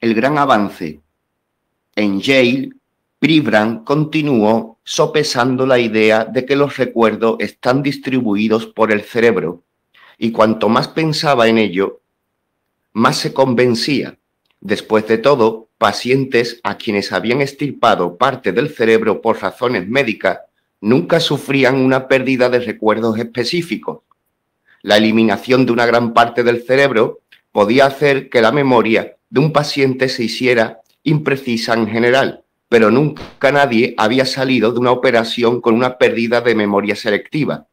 el gran avance. En Yale, Pribran continuó sopesando la idea de que los recuerdos están distribuidos por el cerebro, y cuanto más pensaba en ello, más se convencía. Después de todo, pacientes a quienes habían extirpado parte del cerebro por razones médicas nunca sufrían una pérdida de recuerdos específicos. La eliminación de una gran parte del cerebro podía hacer que la memoria de un paciente se hiciera imprecisa en general, pero nunca nadie había salido de una operación con una pérdida de memoria selectiva.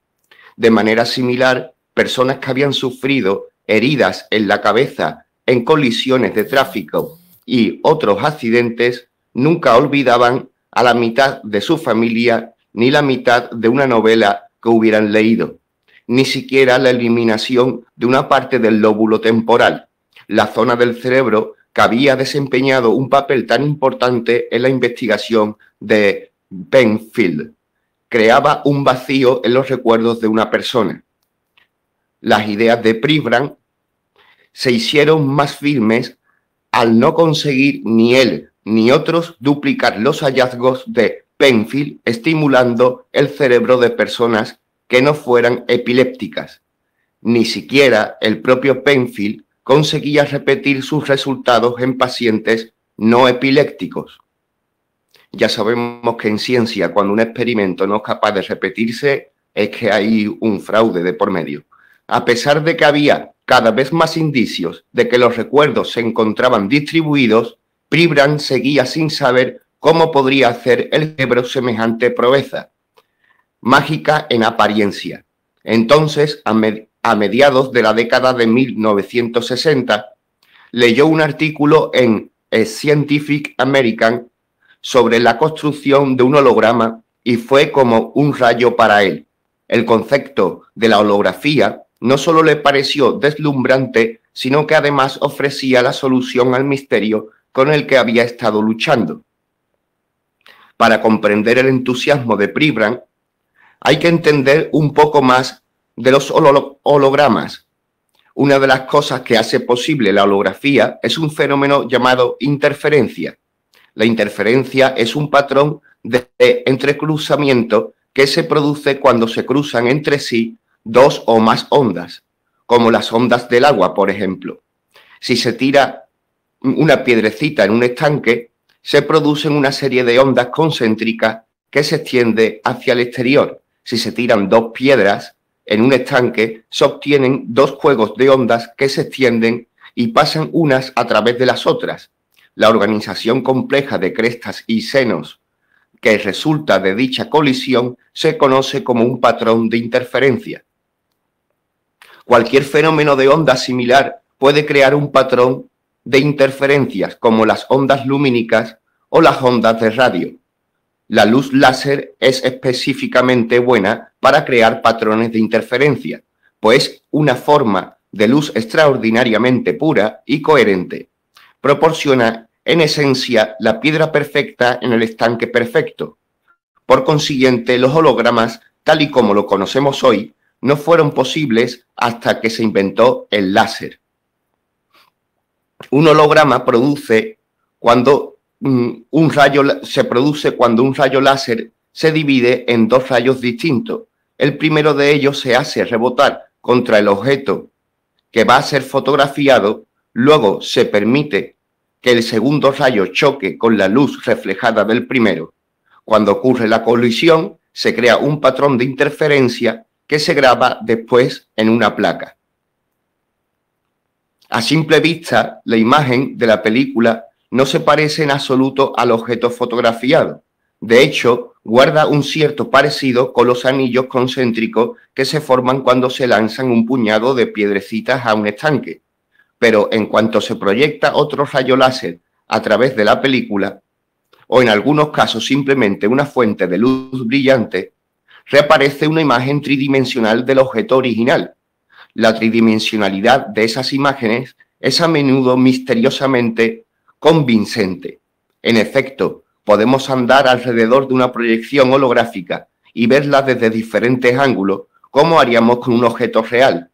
De manera similar, personas que habían sufrido heridas en la cabeza en colisiones de tráfico y otros accidentes nunca olvidaban a la mitad de su familia ni la mitad de una novela que hubieran leído, ni siquiera la eliminación de una parte del lóbulo temporal, la zona del cerebro había desempeñado un papel tan importante en la investigación de Penfield. Creaba un vacío en los recuerdos de una persona. Las ideas de Pribran se hicieron más firmes al no conseguir ni él ni otros duplicar los hallazgos de Penfield, estimulando el cerebro de personas que no fueran epilépticas. Ni siquiera el propio Penfield conseguía repetir sus resultados en pacientes no epilépticos. Ya sabemos que en ciencia, cuando un experimento no es capaz de repetirse, es que hay un fraude de por medio. A pesar de que había cada vez más indicios de que los recuerdos se encontraban distribuidos, Pribran seguía sin saber cómo podría hacer el cerebro semejante proeza, mágica en apariencia. Entonces, a, a mediados de la década de 1960, leyó un artículo en Scientific American sobre la construcción de un holograma y fue como un rayo para él. El concepto de la holografía no solo le pareció deslumbrante, sino que además ofrecía la solución al misterio con el que había estado luchando. Para comprender el entusiasmo de Pribram hay que entender un poco más de los hologramas. Una de las cosas que hace posible la holografía es un fenómeno llamado interferencia. La interferencia es un patrón de entrecruzamiento que se produce cuando se cruzan entre sí dos o más ondas, como las ondas del agua, por ejemplo. Si se tira una piedrecita en un estanque, se producen una serie de ondas concéntricas que se extiende hacia el exterior. Si se tiran dos piedras, en un estanque, se obtienen dos juegos de ondas que se extienden y pasan unas a través de las otras. La organización compleja de crestas y senos que resulta de dicha colisión se conoce como un patrón de interferencia. Cualquier fenómeno de onda similar puede crear un patrón de interferencias como las ondas lumínicas o las ondas de radio la luz láser es específicamente buena para crear patrones de interferencia, pues una forma de luz extraordinariamente pura y coherente. Proporciona, en esencia, la piedra perfecta en el estanque perfecto. Por consiguiente, los hologramas, tal y como lo conocemos hoy, no fueron posibles hasta que se inventó el láser. Un holograma produce cuando Mm, un rayo se produce cuando un rayo láser se divide en dos rayos distintos. El primero de ellos se hace rebotar contra el objeto que va a ser fotografiado, luego se permite que el segundo rayo choque con la luz reflejada del primero. Cuando ocurre la colisión, se crea un patrón de interferencia que se graba después en una placa. A simple vista, la imagen de la película no se parece en absoluto al objeto fotografiado. De hecho, guarda un cierto parecido con los anillos concéntricos que se forman cuando se lanzan un puñado de piedrecitas a un estanque. Pero en cuanto se proyecta otro rayo láser a través de la película, o en algunos casos simplemente una fuente de luz brillante, reaparece una imagen tridimensional del objeto original. La tridimensionalidad de esas imágenes es a menudo misteriosamente convincente. En efecto, podemos andar alrededor de una proyección holográfica y verla desde diferentes ángulos, como haríamos con un objeto real.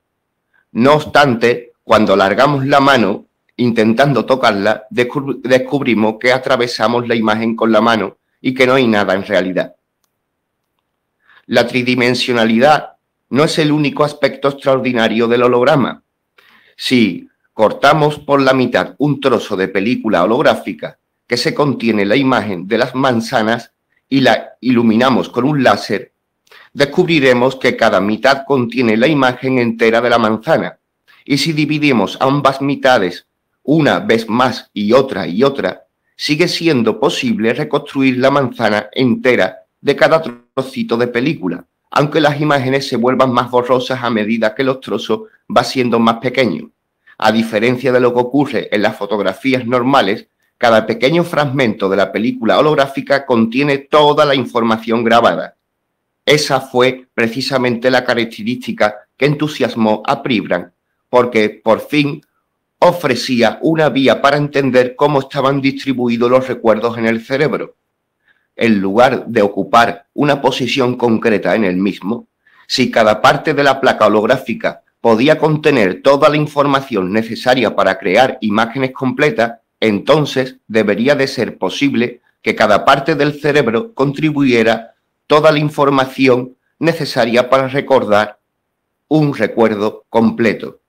No obstante, cuando alargamos la mano, intentando tocarla, descubrimos que atravesamos la imagen con la mano y que no hay nada en realidad. La tridimensionalidad no es el único aspecto extraordinario del holograma. Si cortamos por la mitad un trozo de película holográfica que se contiene la imagen de las manzanas y la iluminamos con un láser, descubriremos que cada mitad contiene la imagen entera de la manzana. Y si dividimos ambas mitades una vez más y otra y otra, sigue siendo posible reconstruir la manzana entera de cada trocito de película, aunque las imágenes se vuelvan más borrosas a medida que los trozos va siendo más pequeños. A diferencia de lo que ocurre en las fotografías normales, cada pequeño fragmento de la película holográfica contiene toda la información grabada. Esa fue precisamente la característica que entusiasmó a Pribran, porque por fin ofrecía una vía para entender cómo estaban distribuidos los recuerdos en el cerebro. En lugar de ocupar una posición concreta en el mismo, si cada parte de la placa holográfica podía contener toda la información necesaria para crear imágenes completas, entonces debería de ser posible que cada parte del cerebro contribuyera toda la información necesaria para recordar un recuerdo completo.